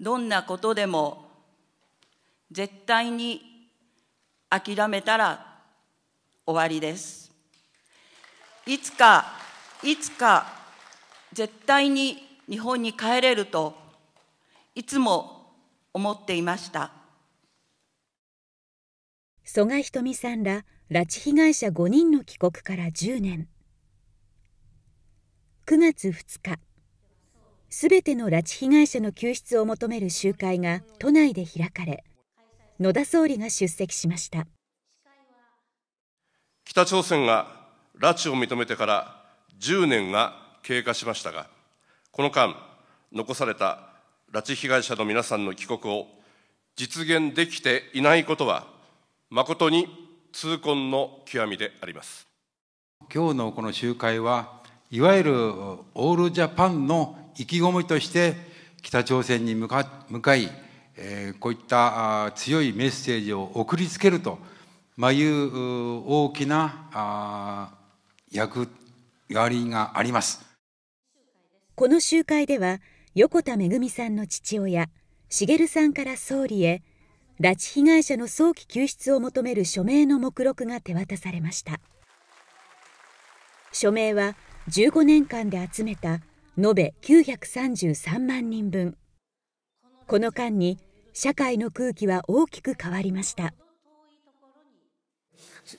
どんなことでも絶対に諦めたら終わりです。いつか、いつか絶対に日本に帰れるといつも思っていました。曽我ひとみさんら拉致被害者5人の帰国から10年9月2日すべての拉致被害者の救出を求める集会が都内で開かれ野田総理が出席しました北朝鮮が拉致を認めてから10年が経過しましたがこの間残された拉致被害者の皆さんの帰国を実現できていないことは誠に痛恨の極みであります今日のこの集会はいわゆるオールジャパンの意気込みとして北朝鮮に向か向かい、えー、こういった強いメッセージを送りつけると、まあ、いう大きな役割があります。この集会では横田めぐみさんの父親茂さんから総理へ拉致被害者の早期救出を求める署名の目録が手渡されました署名は15年間で集めた延べ933万人分この間に社会の空気は大きく変わりました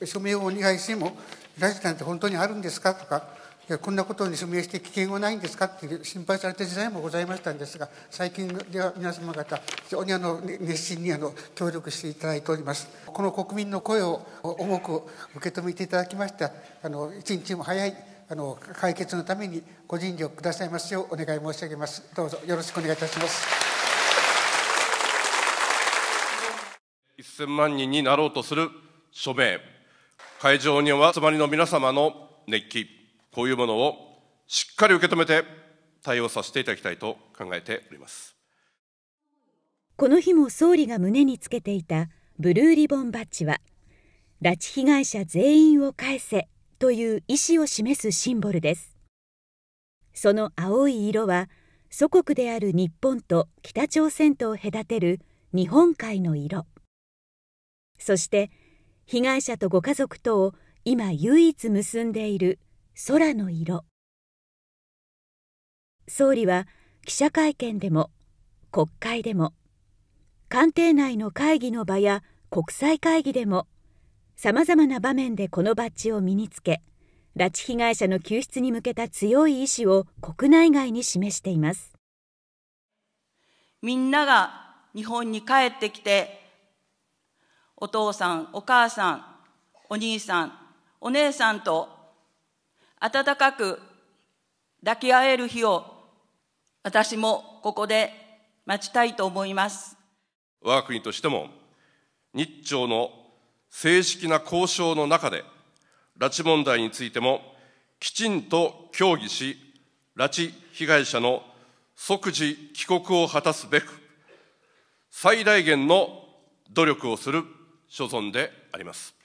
署名をお願いしても拉致なんて本当にあるんですかとかいやこんなことに署名して危険はないんですかって心配された時代もございましたんですが最近では皆様方非常にあの熱心にあの協力していただいておりますこの国民の声を重く受け止めていただきましたあの一日も早いあの解決のためにご尽力くださいますようお願い申し上げますどうぞよろしくお願いいたします1000万人になろうとする署名会場には集まりの皆様の熱気こういうものをしっかり受け止めて対応させていただきたいと考えておりますこの日も総理が胸につけていたブルーリボンバッジは拉致被害者全員を返せという意思を示すシンボルですその青い色は祖国である日本と北朝鮮とを隔てる日本海の色そして被害者とご家族とを今唯一結んでいる空の色総理は記者会見でも国会でも官邸内の会議の場や国際会議でもさまざまな場面でこのバッジを身につけ拉致被害者の救出に向けた強い意志を国内外に示していますみんなが日本に帰ってきてお父さんお母さんお兄さんお姉さんと温かく抱き合える日を私もここで待ちたいと思います我が国としても日朝の正式な交渉の中で、拉致問題についてもきちんと協議し、拉致被害者の即時帰国を果たすべく、最大限の努力をする所存であります。